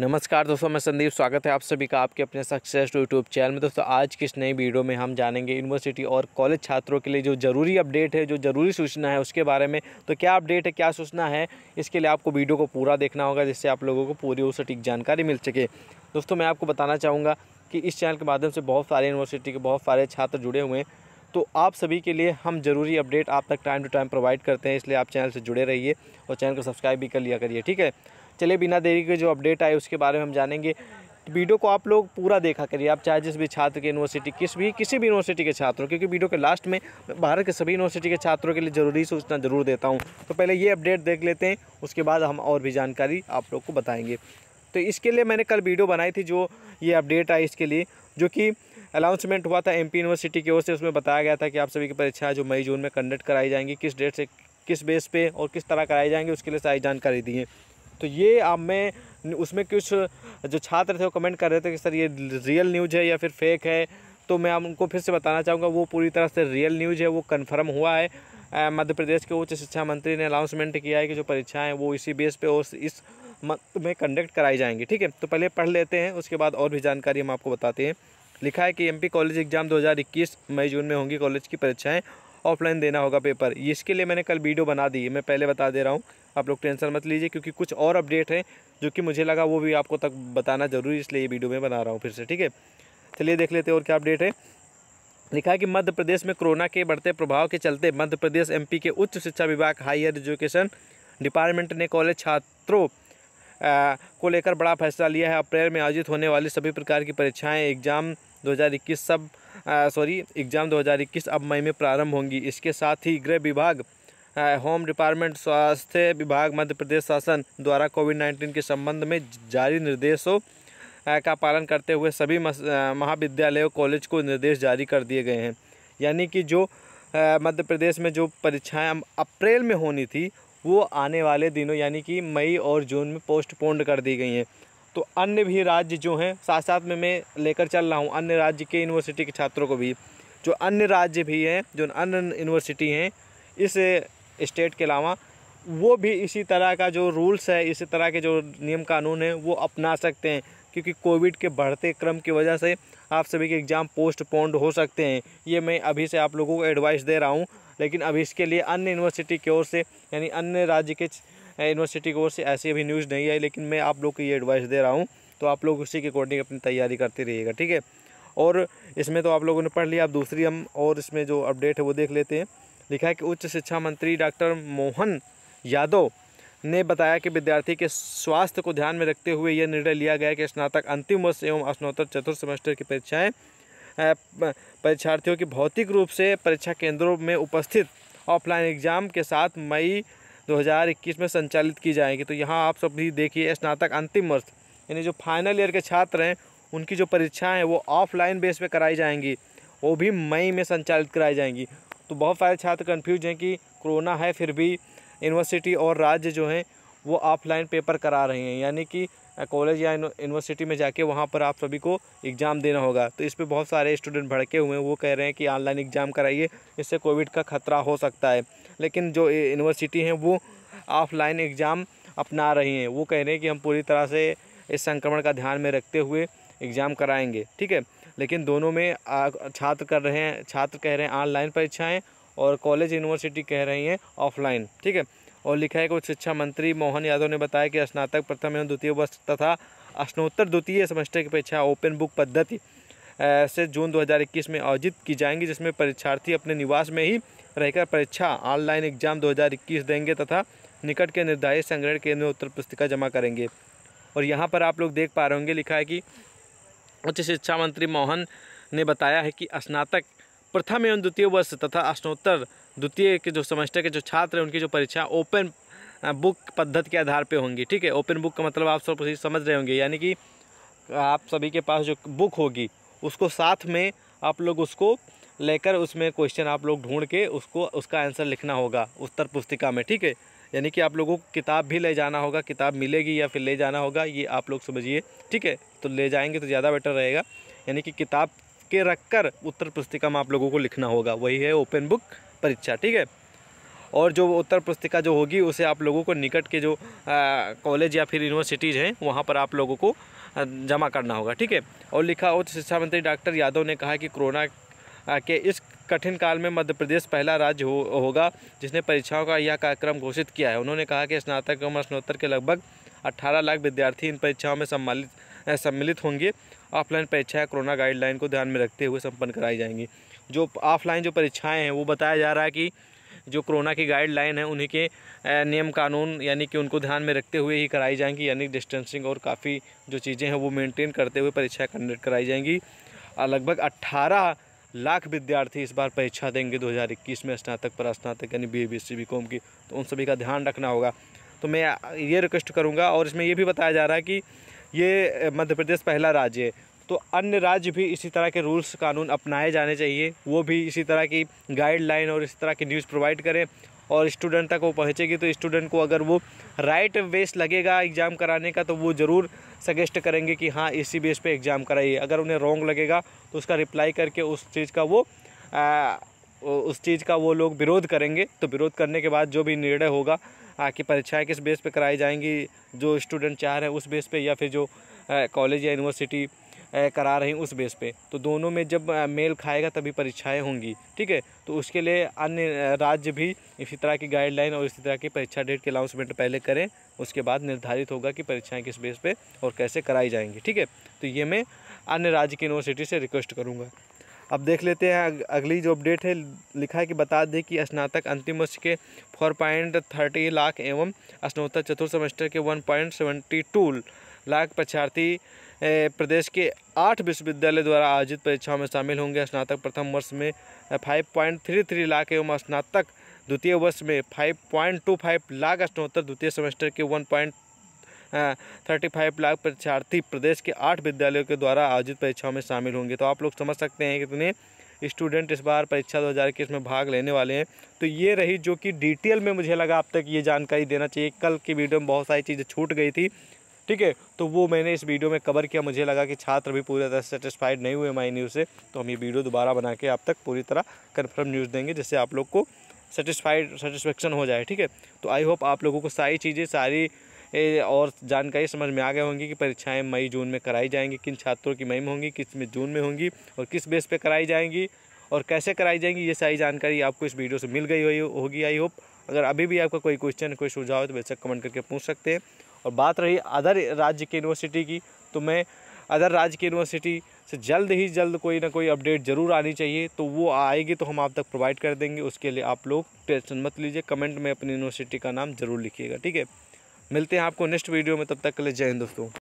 नमस्कार दोस्तों मैं संदीप स्वागत है आप सभी का आपके अपने सक्सेस यूट्यूब चैनल में दोस्तों आज की इस नई वीडियो में हम जानेंगे यूनिवर्सिटी और कॉलेज छात्रों के लिए जो ज़रूरी अपडेट है जो ज़रूरी सूचना है उसके बारे में तो क्या अपडेट है क्या सूचना है इसके लिए आपको वीडियो को पूरा देखना होगा जिससे आप लोगों को पूरी और सटीक जानकारी मिल सके दोस्तों मैं आपको बताना चाहूँगा कि इस चैनल के माध्यम से बहुत सारे यूनिवर्सिटी के बहुत सारे छात्र जुड़े हुए हैं तो आप सभी के लिए हम ज़रूरी अपडेट आप तक टाइम टू टाइम प्रोवाइड करते हैं इसलिए आप चैनल से जुड़े रहिए और चैनल को सब्सक्राइब भी कर लिया करिए ठीक है चलिए बिना देरी के जो अपडेट आए उसके बारे में हम जानेंगे वीडियो को आप लोग पूरा देखा करिए आप चाहे जिस भी छात्र के यूनिवर्सिटी किस भी किसी भी यूनिवर्सिटी के छात्रों क्योंकि वीडियो के लास्ट में भारत के सभी यूनिवर्सिटी के छात्रों के लिए ज़रूरी सूचना ज़रूर देता हूँ तो पहले ये अपडेट देख लेते हैं उसके बाद हम और भी जानकारी आप लोग को बताएंगे तो इसके लिए मैंने कल वीडियो बनाई थी जो ये अपडेट आई इसके लिए जो कि अनाउंसमेंट हुआ था एमपी यूनिवर्सिटी की ओर से उसमें बताया गया था कि आप सभी की परीक्षाएँ जो मई जून में कंडक्ट कराई जाएंगी किस डेट से किस बेस पे और किस तरह कराई जाएंगी उसके लिए सारी जानकारी दी है तो ये आप में उसमें कुछ जो छात्र थे वो कमेंट कर रहे थे कि सर ये रियल न्यूज़ है या फिर फेक है तो मैं उनको फिर से बताना चाहूँगा वो पूरी तरह से रियल न्यूज़ है वो कन्फर्म हुआ है मध्य प्रदेश के उच्च शिक्षा मंत्री ने अनाउंसमेंट किया है कि जो परीक्षाएँ वो इसी बेस पर और इस मंथ में कंडक्ट कराई जाएंगी ठीक है तो पहले पढ़ लेते हैं उसके बाद और भी जानकारी हम आपको बताते हैं लिखा है कि एमपी कॉलेज एग्ज़ाम 2021 मई जून में होंगी कॉलेज की परीक्षाएं ऑफलाइन देना होगा पेपर इसके लिए मैंने कल वीडियो बना दी मैं पहले बता दे रहा हूँ आप लोग टेंशन मत लीजिए क्योंकि कुछ और अपडेट हैं जो कि मुझे लगा वो भी आपको तक बताना ज़रूरी इसलिए ये वीडियो में बना रहा हूँ फिर से ठीक है चलिए देख लेते हैं और क्या अपडेट है लिखा है कि मध्य प्रदेश में कोरोना के बढ़ते प्रभाव के चलते मध्य प्रदेश एमपी के उच्च शिक्षा विभाग हायर एजुकेशन डिपार्टमेंट ने कॉलेज छात्रों को लेकर बड़ा फैसला लिया है अप्रैल में आयोजित होने वाली सभी प्रकार की परीक्षाएं एग्ज़ाम 2021 सब सॉरी एग्ज़ाम 2021 अब मई में प्रारंभ होंगी इसके साथ ही गृह विभाग होम डिपार्टमेंट स्वास्थ्य विभाग मध्य प्रदेश शासन द्वारा कोविड नाइन्टीन के संबंध में जारी निर्देशों का पालन करते हुए सभी महाविद्यालयों कॉलेज को निर्देश जारी कर दिए गए हैं यानी कि जो मध्य प्रदेश में जो परीक्षाएं अप्रैल में होनी थी वो आने वाले दिनों यानी कि मई और जून में पोस्टपोन्ड कर दी गई हैं तो अन्य भी राज्य जो हैं साथ साथ में मैं लेकर चल रहा हूँ अन्य राज्य के यूनिवर्सिटी के छात्रों को भी जो अन्य राज्य भी हैं जो अन्य यूनिवर्सिटी हैं इस स्टेट के अलावा वो भी इसी तरह का जो रूल्स है इसी तरह के जो नियम कानून हैं वो अपना सकते हैं क्योंकि कोविड के बढ़ते क्रम की वजह से आप सभी के एग्ज़ाम पोस्टपोन्ड हो सकते हैं ये मैं अभी से आप लोगों को एडवाइस दे रहा हूँ लेकिन अभी इसके लिए अन्य यूनिवर्सिटी की ओर से यानी अन्य राज्य के यूनिवर्सिटी की ओर से ऐसी अभी न्यूज़ नहीं आई लेकिन मैं आप लोग को ये एडवाइस दे रहा हूँ तो आप लोग उसी के अकॉर्डिंग अपनी तैयारी करते रहिएगा ठीक है और इसमें तो आप लोगों ने पढ़ लिया अब दूसरी हम और इसमें जो अपडेट है वो देख लेते हैं लिखा है कि उच्च शिक्षा मंत्री डॉक्टर मोहन यादव ने बताया कि विद्यार्थी के स्वास्थ्य को ध्यान में रखते हुए यह निर्णय लिया गया कि स्नातक अंतिम वर्ष एवं स्नातक चतुर्थ सेमेस्टर की परीक्षाएं परीक्षार्थियों की भौतिक रूप से परीक्षा केंद्रों में उपस्थित ऑफलाइन एग्जाम के साथ मई 2021 में संचालित की जाएंगी तो यहाँ आप सब भी देखिए स्नातक अंतिम वर्ष यानी जो फाइनल ईयर के छात्र हैं उनकी जो परीक्षाएँ हैं वो ऑफलाइन बेस पे कराई जाएंगी वो भी मई में संचालित कराई जाएंगी तो बहुत सारे छात्र कन्फ्यूज हैं कि कोरोना है फिर भी यूनिवर्सिटी और राज्य जो हैं वो ऑफलाइन पेपर करा रहे हैं यानी कि कॉलेज या यूनिवर्सिटी में जाके वहाँ पर आप सभी को एग्ज़ाम देना होगा तो इस पर बहुत सारे स्टूडेंट भड़के हुए हैं वो कह रहे हैं कि ऑनलाइन एग्ज़ाम कराइए इससे कोविड का खतरा हो सकता है लेकिन जो यूनिवर्सिटी हैं वो ऑफलाइन एग्ज़ाम अपना रही हैं वो कह रहे हैं कि हम पूरी तरह से इस संक्रमण का ध्यान में रखते हुए एग्ज़ाम कराएँगे ठीक है लेकिन दोनों में छात्र कर रहे हैं छात्र कह रहे हैं ऑनलाइन परीक्षाएँ और कॉलेज यूनिवर्सिटी कह रही हैं ऑफलाइन ठीक है और लिखा है कि उच्च शिक्षा मंत्री मोहन यादव ने बताया कि स्नातक प्रथम एवं द्वितीय वर्ष तथा स्नोत्तर द्वितीय सेमेस्टर की परीक्षा ओपन बुक पद्धति से जून 2021 में आयोजित की जाएंगी जिसमें परीक्षार्थी अपने निवास में ही रहकर परीक्षा ऑनलाइन एग्जाम 2021 देंगे तथा निकट के निर्धारित संग्रहण केंद्र में उत्तर पुस्तिका जमा करेंगे और यहाँ पर आप लोग देख पा रहे होंगे लिखा है कि उच्च शिक्षा मंत्री मोहन ने बताया है कि स्नातक प्रथम एवं द्वितीय वर्ष तथा स्नोत्तर द्वितीय के जो सेमेस्टर के जो छात्र हैं उनकी जो परीक्षा ओपन बुक पद्धति के आधार पे होंगी ठीक है ओपन बुक का मतलब आप सब समझ रहे होंगे यानी कि आप सभी के पास जो बुक होगी उसको साथ में आप लोग उसको लेकर उसमें क्वेश्चन आप लोग ढूंढ के उसको उसका आंसर लिखना होगा उत्तर पुस्तिका में ठीक है यानी कि आप लोगों को किताब भी ले जाना होगा किताब मिलेगी या फिर ले जाना होगा ये आप लोग समझिए ठीक है तो ले जाएंगे तो ज़्यादा बेटर रहेगा यानी कि किताब के रख कर उत्तर पुस्तिका में आप लोगों को लिखना होगा वही है ओपन बुक परीक्षा ठीक है और जो उत्तर पुस्तिका जो होगी उसे आप लोगों को निकट के जो कॉलेज या फिर यूनिवर्सिटीज़ हैं वहाँ पर आप लोगों को जमा करना होगा ठीक है और लिखा उच्च तो शिक्षा मंत्री डॉक्टर यादव ने कहा कि कोरोना के इस कठिन काल में मध्य प्रदेश पहला राज्य हो, होगा जिसने परीक्षाओं का यह कार्यक्रम घोषित किया है उन्होंने कहा कि स्नातक एवं स्नोत्तर के लगभग 18 लाख विद्यार्थी इन परीक्षाओं में सम्मिलित सम्मिलित होंगे ऑफलाइन परीक्षाएं कोरोना गाइडलाइन को ध्यान में रखते हुए संपन्न कराई जाएंगी जो ऑफलाइन जो परीक्षाएँ हैं वो बताया जा रहा है कि जो कोरोना की गाइडलाइन है उन्हीं के नियम कानून यानी कि उनको ध्यान में रखते हुए ही कराई जाएंगी यानी डिस्टेंसिंग और काफ़ी जो चीज़ें हैं वो मेंटेन करते हुए परीक्षाएं कंडक्ट कराई जाएंगी लगभग लाख विद्यार्थी इस बार परीक्षा देंगे 2021 में स्नातक पर स्नातक यानी B A B C B Com की तो उन सभी का ध्यान रखना होगा तो मैं ये रिक्वेस्ट करूँगा और इसमें ये भी बताया जा रहा है कि ये मध्य प्रदेश पहला राज्य है तो अन्य राज्य भी इसी तरह के रूल्स कानून अपनाए जाने चाहिए वो भी इसी तरह की गाइडलाइन और इसी तरह की न्यूज़ प्रोवाइड करें और स्टूडेंट तक वो पहुँचेगी तो स्टूडेंट को अगर वो राइट बेस लगेगा एग्ज़ाम कराने का तो वो ज़रूर सजेस्ट करेंगे कि हाँ इसी बेस पे एग्ज़ाम कराइए अगर उन्हें रॉन्ग लगेगा तो उसका रिप्लाई करके उस चीज़ का वो आ, उस चीज़ का वो लोग विरोध करेंगे तो विरोध करने के बाद जो भी निर्णय होगा कि परीक्षाएँ किस बेस पर कराई जाएंगी जो स्टूडेंट चाह रहे हैं उस बेस पर या फिर जो कॉलेज या यूनिवर्सिटी करा रही उस बेस पे तो दोनों में जब मेल खाएगा तभी परीक्षाएं होंगी ठीक है तो उसके लिए अन्य राज्य भी इसी तरह की गाइडलाइन और इसी तरह की परीक्षा डेट के अनाउंसमेंट पहले करें उसके बाद निर्धारित होगा कि परीक्षाएँ किस बेस पर और कैसे कराई जाएंगी ठीक है तो ये मैं अन्य राज्य की यूनिवर्सिटी से रिक्वेस्ट करूँगा अब देख लेते हैं अगली जो अपडेट है लिखा है कि बता दें कि स्नातक अंतिम वर्ष के फोर पॉइंट थर्टी लाख एवं स्नोत्तर चतुर्थ सेमेस्टर के one point seventy two lakh परीक्षार्थी प्रदेश के आठ विश्वविद्यालय द्वारा आयोजित परीक्षाओं में शामिल होंगे स्नातक प्रथम वर्ष में five point three three lakh एवं स्नातक द्वितीय वर्ष में five point two five lakh स्नोत्तर द्वितीय सेमेस्टर के one point thirty five lakh परीक्षार्थी प्रदेश के आठ विद्यालयों के द्वारा आयोजित परीक्षाओं में शामिल होंगे तो आप लोग समझ सकते हैं कितने स्टूडेंट इस बार परीक्षा दो हज़ार इक्कीस में भाग लेने वाले हैं तो ये रही जो कि डिटेल में मुझे लगा अब तक ये जानकारी देना चाहिए कल की वीडियो में बहुत सारी चीज़ें छूट गई थी ठीक है तो वो मैंने इस वीडियो में कवर किया मुझे लगा कि छात्र भी पूरी तरह सेटिस्फाइड नहीं हुए माई न्यूज़ से तो हम ये वीडियो दोबारा बना के आप तक पूरी तरह कन्फर्म न्यूज़ देंगे जिससे आप लोग को सेटिस्फाइड सेटिस्फेक्शन हो जाए ठीक है तो आई होप आप लोगों को सारी चीज़ें सारी और जानकारी समझ में आ गए होंगी कि परीक्षाएं मई जून में कराई जाएंगी किन छात्रों की मई में होंगी किस में जून में होंगी और किस बेस पे कराई जाएंगी और कैसे कराई जाएंगी ये सारी जानकारी आपको इस वीडियो से मिल गई होगी आई होप अगर अभी भी आपका कोई क्वेश्चन कोई सुझाव है तो बेशक कमेंट करके पूछ सकते हैं और बात रही अदर राज्य की यूनिवर्सिटी की तो मैं अदर राज्य की यूनिवर्सिटी से जल्द ही जल्द कोई ना कोई अपडेट ज़रूर आनी चाहिए तो वो आएगी तो हम आप तक प्रोवाइड कर देंगे उसके लिए आप लोग टेंशन मत लीजिए कमेंट में अपनी यूनिवर्सिटी का नाम ज़रूर लिखिएगा ठीक है मिलते हैं आपको नेक्स्ट वीडियो में तब तक के लिए जय हिंद दोस्तों